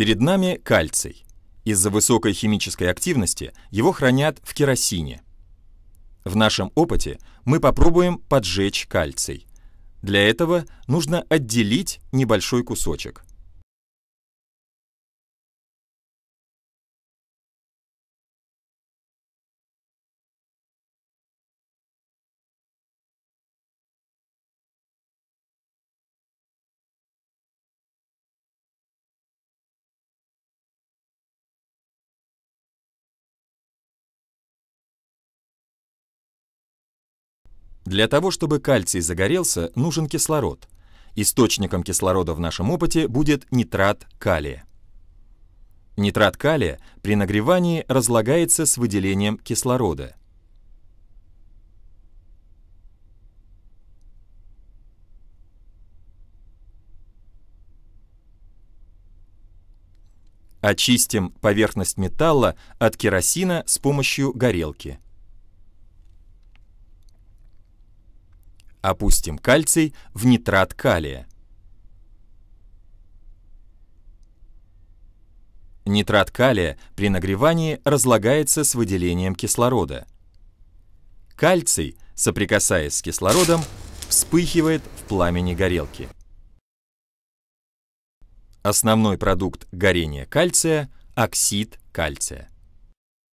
Перед нами кальций. Из-за высокой химической активности его хранят в керосине. В нашем опыте мы попробуем поджечь кальций. Для этого нужно отделить небольшой кусочек – Для того, чтобы кальций загорелся, нужен кислород. Источником кислорода в нашем опыте будет нитрат калия. Нитрат калия при нагревании разлагается с выделением кислорода. Очистим поверхность металла от керосина с помощью горелки. Опустим кальций в нитрат калия. Нитрат калия при нагревании разлагается с выделением кислорода. Кальций, соприкасаясь с кислородом, вспыхивает в пламени горелки. Основной продукт горения кальция – оксид кальция.